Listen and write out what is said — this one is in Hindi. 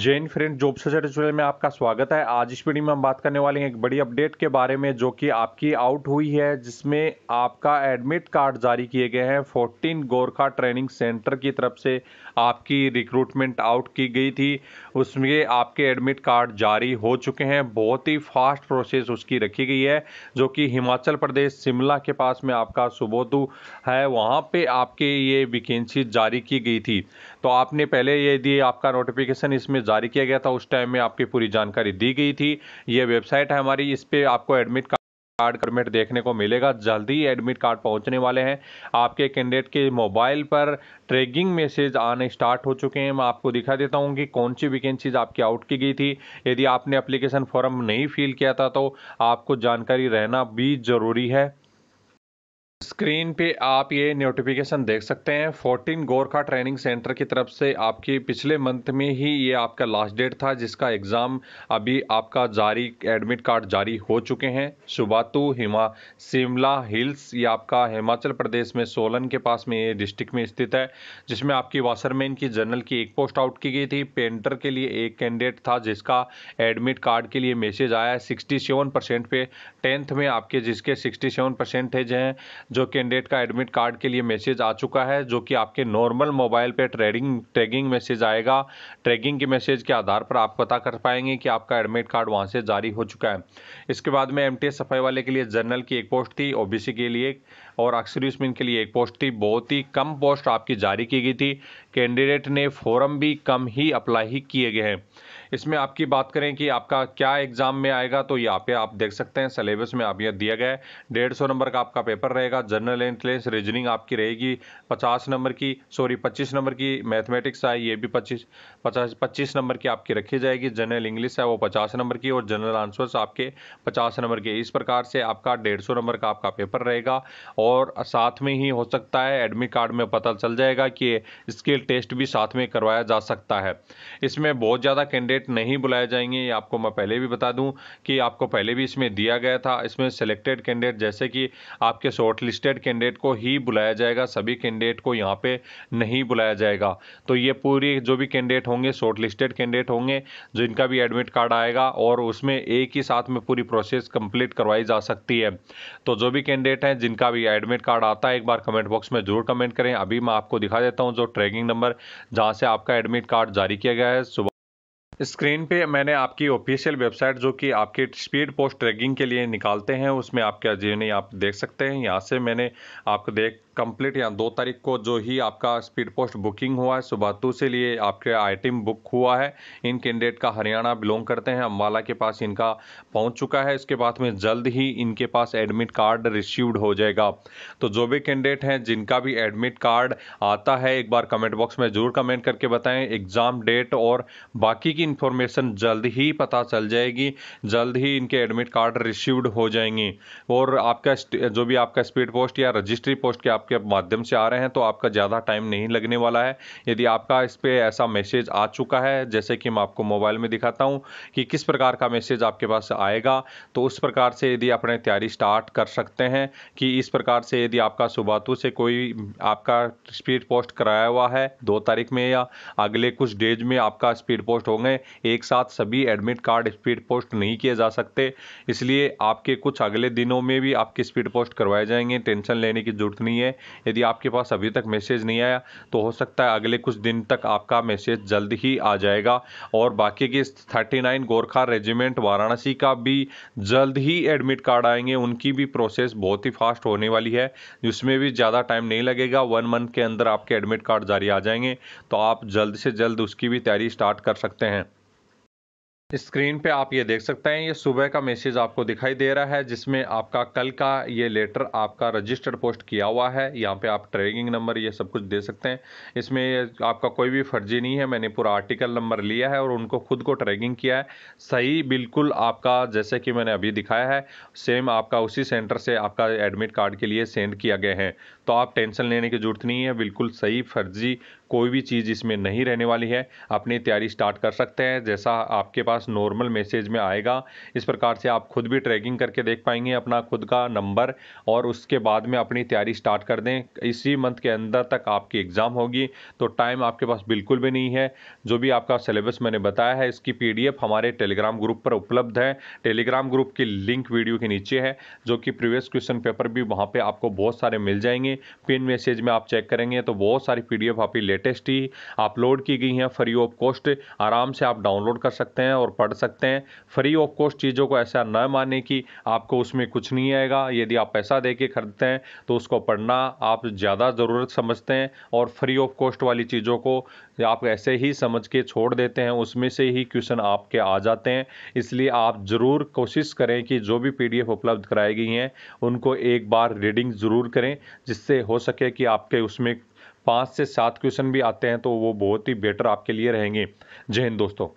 जैन फ्रेंड जॉब से ट्यूटोरियल में आपका स्वागत है आज इस वीडियो में हम बात करने वाले हैं एक बड़ी अपडेट के बारे में जो कि आपकी आउट हुई है जिसमें आपका एडमिट कार्ड जारी किए गए हैं 14 गोरखा ट्रेनिंग सेंटर की तरफ से आपकी रिक्रूटमेंट आउट की गई थी उसमें आपके एडमिट कार्ड जारी हो चुके हैं बहुत ही फास्ट प्रोसेस उसकी रखी गई है जो कि हिमाचल प्रदेश शिमला के पास में आपका सुबोधु है वहाँ पर आपके ये वैकेंसी जारी की गई थी तो आपने पहले यदि आपका नोटिफिकेशन इसमें जारी किया गया था उस टाइम में आपकी पूरी जानकारी दी गई थी ये वेबसाइट है हमारी इस पर आपको एडमिट कार्ड कार्ड परमिट देखने को मिलेगा जल्दी एडमिट कार्ड पहुंचने वाले हैं आपके कैंडिडेट के मोबाइल पर ट्रैकिंग मैसेज आने स्टार्ट हो चुके हैं मैं आपको दिखा देता हूं कि कौन सी वैकेंसीज आपकी आउट की गई थी यदि आपने अप्लीकेशन फॉर्म नहीं फिल किया था तो आपको जानकारी रहना भी ज़रूरी है स्क्रीन पे आप ये नोटिफिकेशन देख सकते हैं 14 गोरखा ट्रेनिंग सेंटर की तरफ से आपकी पिछले मंथ में ही ये आपका लास्ट डेट था जिसका एग्ज़ाम अभी आपका जारी एडमिट कार्ड जारी हो चुके हैं सुबातु हिमा शिमला हिल्स ये आपका हिमाचल प्रदेश में सोलन के पास में ये डिस्ट्रिक्ट में स्थित है जिसमें आपकी वाशरमैन की जनरल की एक पोस्ट आउट की गई थी पेंटर के लिए एक कैंडिडेट था जिसका एडमिट कार्ड के लिए मैसेज आया है सिक्सटी पे टेंथ में आपके जिसके सिक्सटी सेवन परसेंटेज हैं जो कैंडिडेट का एडमिट कार्ड के लिए मैसेज आ चुका है जो कि आपके नॉर्मल मोबाइल पे ट्रेडिंग ट्रैगिंग मैसेज आएगा ट्रैगिंग के मैसेज के आधार पर आप पता कर पाएंगे कि आपका एडमिट कार्ड वहाँ से जारी हो चुका है इसके बाद में एम सफाई वाले के लिए जनरल की एक पोस्ट थी ओ के लिए और अक्सरिस्मिन के लिए एक पोस्ट थी बहुत ही कम पोस्ट आपकी जारी की गई थी कैंडिडेट ने फॉरम भी कम ही अप्लाई ही किए गए हैं इसमें आपकी बात करें कि आपका क्या एग्ज़ाम में आएगा तो यहाँ पे आप देख सकते हैं सिलेबस में आप यह दिया गया है डेढ़ सौ नंबर का आपका पेपर रहेगा जनरल एंट्रेंस रीजनिंग आपकी रहेगी पचास नंबर की सॉरी पच्चीस नंबर की मैथमेटिक्स है ये भी पच्चीस पचास पच्चीस नंबर की आपकी रखी जाएगी जनरल इंग्लिश है वो पचास नंबर की और जनरल आंसर्स आपके पचास नंबर के इस प्रकार से आपका डेढ़ सौ नंबर का आपका पेपर रहेगा और साथ में ही हो सकता है एडमिट कार्ड में पता चल जाएगा कि स्किल टेस्ट भी साथ में करवाया जा सकता है इसमें बहुत ज़्यादा कैंडिडेट सेलेक्ट नहीं बुलाए जाएंगे ये आपको मैं पहले भी बता दूं कि आपको पहले भी इसमें दिया गया था इसमें सेलेक्टेड कैंडिडेट जैसे कि आपके शॉर्ट लिस्टेड कैंडिडेट को ही बुलाया जाएगा सभी कैंडिडेट को यहाँ पे नहीं बुलाया जाएगा तो ये पूरी जो भी कैंडिडेट होंगे शॉर्ट लिस्टेड कैंडिडेट होंगे जिनका भी एडमिट कार्ड आएगा और उसमें एक ही साथ में पूरी प्रोसेस कंप्लीट करवाई जा सकती है तो जो भी कैंडिडेट हैं जिनका भी एडमिट कार्ड आता है एक बार कमेंट बॉक्स में जरूर कमेंट करें अभी मैं आपको दिखा देता हूँ जो ट्रैकिंग नंबर जहाँ से आपका एडमिट कार्ड जारी किया गया है सुबह स्क्रीन पे मैंने आपकी ऑफिशियल वेबसाइट जो कि आपके स्पीड पोस्ट ट्रैकिंग के लिए निकालते हैं उसमें आपके जीवनी आप देख सकते हैं यहाँ से मैंने आपको देख कंप्लीट या दो तारीख को जो ही आपका स्पीड पोस्ट बुकिंग हुआ है सुबह सुबातू से लिए आपके आइटम बुक हुआ है इन कैंडिडेट का हरियाणा बिलोंग करते हैं अम्बाला के पास इनका पहुंच चुका है इसके बाद में जल्द ही इनके पास एडमिट कार्ड रिसीव्ड हो जाएगा तो जो भी कैंडिडेट हैं जिनका भी एडमिट कार्ड आता है एक बार कमेंट बॉक्स में जरूर कमेंट करके बताएँ एग्ज़ाम डेट और बाकी की इन्फॉर्मेशन जल्द ही पता चल जाएगी जल्द ही इनके एडमिट कार्ड रिसीव्ड हो जाएंगी और आपका जो भी आपका स्पीड पोस्ट या रजिस्ट्री पोस्ट के आप आपके माध्यम से आ रहे हैं तो आपका ज़्यादा टाइम नहीं लगने वाला है यदि आपका इस पर ऐसा मैसेज आ चुका है जैसे कि मैं आपको मोबाइल में दिखाता हूँ कि किस प्रकार का मैसेज आपके पास आएगा तो उस प्रकार से यदि अपने तैयारी स्टार्ट कर सकते हैं कि इस प्रकार से यदि आपका सुबातू तो से कोई आपका स्पीड पोस्ट कराया हुआ है दो तारीख में या अगले कुछ डेज में आपका स्पीड पोस्ट होंगे एक साथ सभी एडमिट कार्ड स्पीड पोस्ट नहीं किए जा सकते इसलिए आपके कुछ अगले दिनों में भी आपकी स्पीड पोस्ट करवाए जाएंगे टेंशन लेने की जरूरत नहीं है हैं यदि आपके पास अभी तक मैसेज नहीं आया तो हो सकता है अगले कुछ दिन तक आपका मैसेज जल्द ही आ जाएगा और बाकी के thirty nine Gorkha regiment Varanasi का भी जल्द ही एडमिट कार्ड आएंगे उनकी भी प्रोसेस बहुत ही फास्ट होने वाली है जिसमें भी ज़्यादा टाइम नहीं लगेगा वन मंथ के अंदर आपके एडमिट कार्ड जारी आ जाएंगे तो आप जल्द से जल्द उसकी भी तैयारी स्टार्ट कर सकते हैं स्क्रीन पे आप ये देख सकते हैं ये सुबह का मैसेज आपको दिखाई दे रहा है जिसमें आपका कल का ये लेटर आपका रजिस्टर्ड पोस्ट किया हुआ है यहाँ पे आप ट्रैकिंग नंबर ये सब कुछ दे सकते हैं इसमें आपका कोई भी फर्जी नहीं है मैंने पूरा आर्टिकल नंबर लिया है और उनको खुद को ट्रैकिंग किया है सही बिल्कुल आपका जैसे कि मैंने अभी दिखाया है सेम आपका उसी सेंटर से आपका एडमिट कार्ड के लिए सेंड किया गया है तो आप टेंशन लेने की ज़रूरत नहीं है बिल्कुल सही फर्जी कोई भी चीज़ इसमें नहीं रहने वाली है अपनी तैयारी स्टार्ट कर सकते हैं जैसा आपके पास नॉर्मल मैसेज में आएगा इस प्रकार से आप खुद भी ट्रैकिंग करके देख पाएंगे अपना खुद का नंबर और उसके बाद में अपनी तैयारी स्टार्ट कर दें इसी मंथ के अंदर तक आपकी एग्ज़ाम होगी तो टाइम आपके पास बिल्कुल भी नहीं है जो भी आपका सिलेबस मैंने बताया है इसकी पी हमारे टेलीग्राम ग्रुप पर उपलब्ध है टेलीग्राम ग्रुप की लिंक वीडियो के नीचे है जो कि प्रीवियस क्वेश्चन पेपर भी वहाँ पर आपको बहुत सारे मिल जाएंगे करेंगे पिन मैसेज में आप चेक करेंगे तो बहुत सारी पी डी लेटेस्ट ही अपलोड की गई हैं फ्री ऑफ कॉस्ट आराम से आप डाउनलोड कर सकते हैं और पढ़ सकते हैं फ्री ऑफ कॉस्ट चीज़ों को ऐसा न माने कि आपको उसमें कुछ नहीं आएगा यदि आप पैसा दे के खरीदते हैं तो उसको पढ़ना आप ज़्यादा ज़रूरत समझते हैं और फ्री ऑफ कॉस्ट वाली चीज़ों को आप ऐसे ही समझ के छोड़ देते हैं उसमें से ही क्वेश्चन आपके आ जाते हैं इसलिए आप ज़रूर कोशिश करें कि जो भी पीडीएफ उपलब्ध कराई गई हैं उनको एक बार रीडिंग ज़रूर करें जिस जिससे हो सके कि आपके उसमें पाँच से सात क्वेश्चन भी आते हैं तो वो बहुत ही बेटर आपके लिए रहेंगे जय हिंद दोस्तों